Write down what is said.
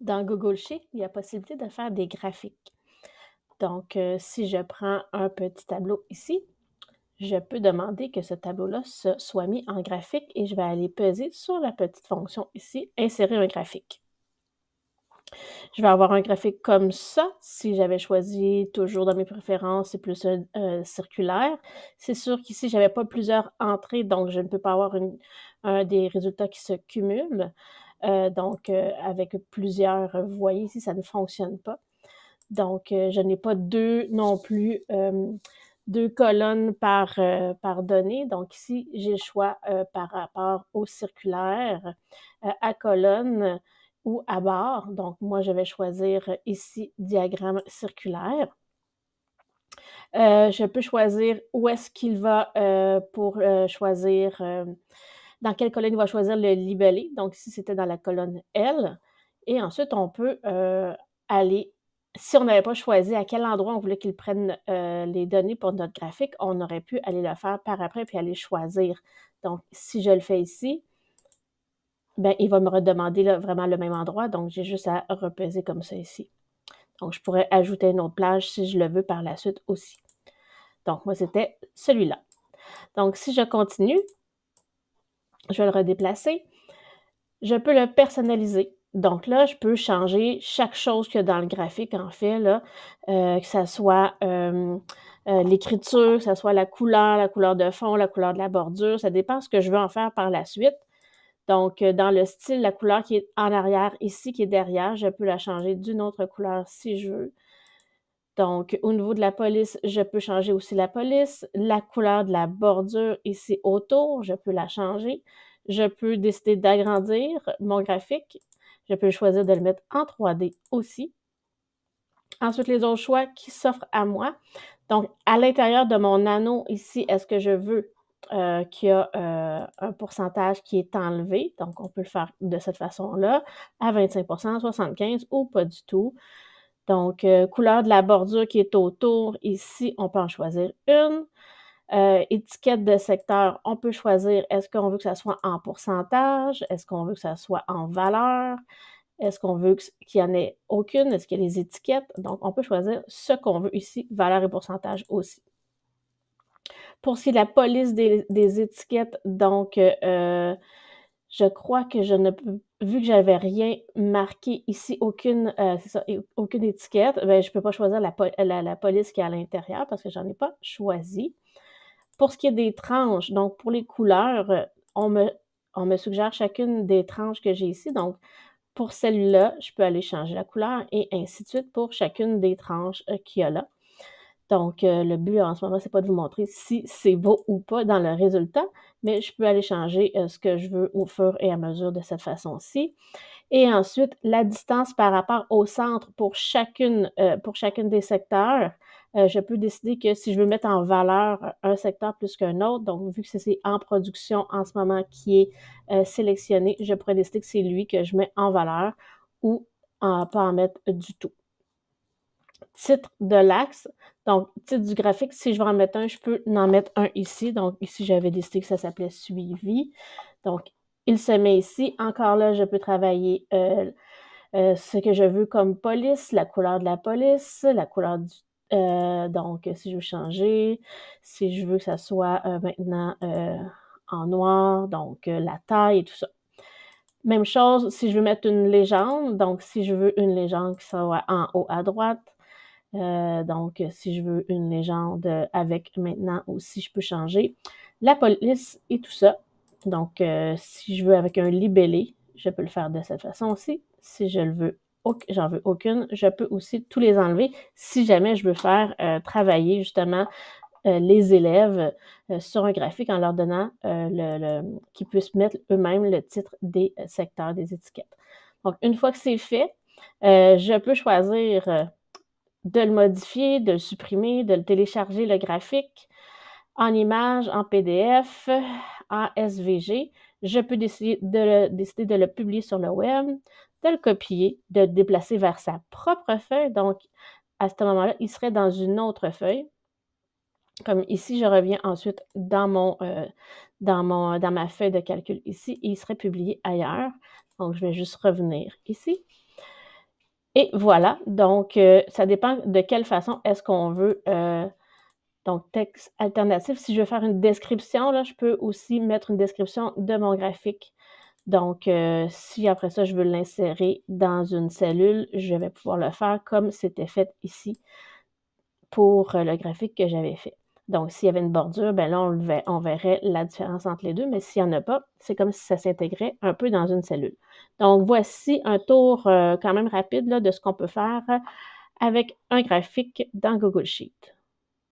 dans Google Sheet, il y a possibilité de faire des graphiques. Donc, euh, si je prends un petit tableau ici, je peux demander que ce tableau-là soit mis en graphique et je vais aller peser sur la petite fonction ici, insérer un graphique. Je vais avoir un graphique comme ça. Si j'avais choisi toujours dans mes préférences, c'est plus euh, euh, circulaire. C'est sûr qu'ici, je n'avais pas plusieurs entrées, donc je ne peux pas avoir un des résultats qui se cumulent. Euh, donc, euh, avec plusieurs, vous voyez ici, ça ne fonctionne pas. Donc, euh, je n'ai pas deux non plus, deux colonnes par, par Donc, ici, j'ai le choix par rapport au circulaire, à colonne ou à barre. Donc, moi, je vais choisir ici diagramme circulaire. je peux choisir où est-ce qu'il va pour choisir dans quelle colonne il va choisir le libellé. Donc, ici, c'était dans la colonne L. Et ensuite, on peut euh, aller, si on n'avait pas choisi à quel endroit on voulait qu'il prenne euh, les données pour notre graphique, on aurait pu aller le faire par après puis aller choisir. Donc, si je le fais ici, ben, il va me redemander vraiment le même endroit. Donc, j'ai juste à repeser comme ça ici. Donc, je pourrais ajouter une autre plage si je le veux par la suite aussi. Donc, moi, c'était celui-là. Donc, si je continue, je vais le redéplacer. Je peux le personnaliser. Donc là, je peux changer chaque chose qu'il y a dans le graphique, en fait, euh, que ce soit euh, euh, l'écriture, que ce soit la couleur, la couleur de fond, la couleur de la bordure. Ça dépend ce que je veux en faire par la suite. Donc, dans le style, la couleur qui est en arrière ici, qui est derrière, je peux la changer d'une autre couleur si je veux. Donc, au niveau de la police, je peux changer aussi la police. La couleur de la bordure ici autour, je peux la changer. Je peux décider d'agrandir mon graphique. Je peux choisir de le mettre en 3D aussi. Ensuite, les autres choix qui s'offrent à moi. Donc, à l'intérieur de mon anneau ici, est-ce que je veux euh, qu'il y a euh, un pourcentage qui est enlevé? Donc, on peut le faire de cette façon-là, à 25 75 ou pas du tout. Donc, euh, couleur de la bordure qui est autour, ici, on peut en choisir une. Euh, étiquette de secteur, on peut choisir est-ce qu'on veut que ça soit en pourcentage, est-ce qu'on veut que ça soit en valeur, est-ce qu'on veut qu'il n'y en ait aucune, est-ce qu'il y a des étiquettes. Donc, on peut choisir ce qu'on veut ici, valeur et pourcentage aussi. Pour ce qui est de la police des, étiquettes, donc, euh, je crois que je ne peux, vu que j'avais rien marqué ici, aucune, euh, aucune étiquette, ben, je ne peux pas choisir la, la, police qui est à l'intérieur parce que je n'en ai pas choisi. Pour ce qui est des tranches, donc pour les couleurs, euh, on me, on me suggère chacune des tranches que j'ai ici. Donc, pour celle-là, je peux aller changer la couleur et ainsi de suite pour chacune des tranches euh, qu'il y a là. Donc, euh, le but en ce moment, c'est pas de vous montrer si c'est beau ou pas dans le résultat, mais je peux aller changer euh, ce que je veux au fur et à mesure de cette façon-ci. Et ensuite, la distance par rapport au centre pour chacune, euh, pour chacune des secteurs. je peux décider que si je veux mettre en valeur un secteur plus qu'un autre, donc vu que c'est en production en ce moment qui est sélectionné, je pourrais décider que c'est lui que je mets en valeur ou en, pas en mettre du tout titre de l'axe. Donc, titre du graphique, si je veux en mettre un, je peux en mettre un ici. Donc, ici, j'avais décidé que ça s'appelait suivi. Donc, il se met ici. Encore là, je peux travailler euh, euh, ce que je veux comme police, la couleur de la police, la couleur du... Euh, donc, si je veux changer, si je veux que ça soit maintenant en noir, donc la taille et tout ça. Même chose si je veux mettre une légende. Donc, si je veux une légende qui soit en haut à droite, euh, donc, si je veux une légende euh, avec maintenant aussi, je peux changer la police et tout ça. Donc, euh, si je veux avec un libellé, je peux le faire de cette façon aussi. Si je le veux, j'en veux aucune, je peux aussi tous les enlever si jamais je veux faire travailler justement les élèves sur un graphique en leur donnant le, qu'ils puissent mettre eux-mêmes le titre des secteurs, des étiquettes. Donc, une fois que c'est fait, je peux choisir de le modifier, de le supprimer, de le télécharger le graphique en image, en PDF, en SVG. Je peux décider de, le, décider de le publier sur le web, de le copier, de le déplacer vers sa propre feuille. Donc, à ce moment-là, il serait dans une autre feuille. Comme ici, je reviens ensuite dans, euh, dans, mon, dans ma feuille de calcul ici et il serait publié ailleurs. Donc, je vais juste revenir ici. Et voilà, donc euh, ça dépend de quelle façon est-ce qu'on veut. Euh, donc, texte alternatif. Si je veux faire une description, là, je peux aussi mettre une description de mon graphique. Donc, euh, si après ça, je veux l'insérer dans une cellule, je vais pouvoir le faire comme c'était fait ici pour le graphique que j'avais fait. Donc, s'il y avait une bordure, ben là, on, verrait la différence entre les deux, mais s'il n'y en a pas, c'est comme si ça s'intégrait un peu dans une cellule. Donc, voici un tour euh, quand même rapide là, de ce qu'on peut faire avec un graphique dans Google Sheet.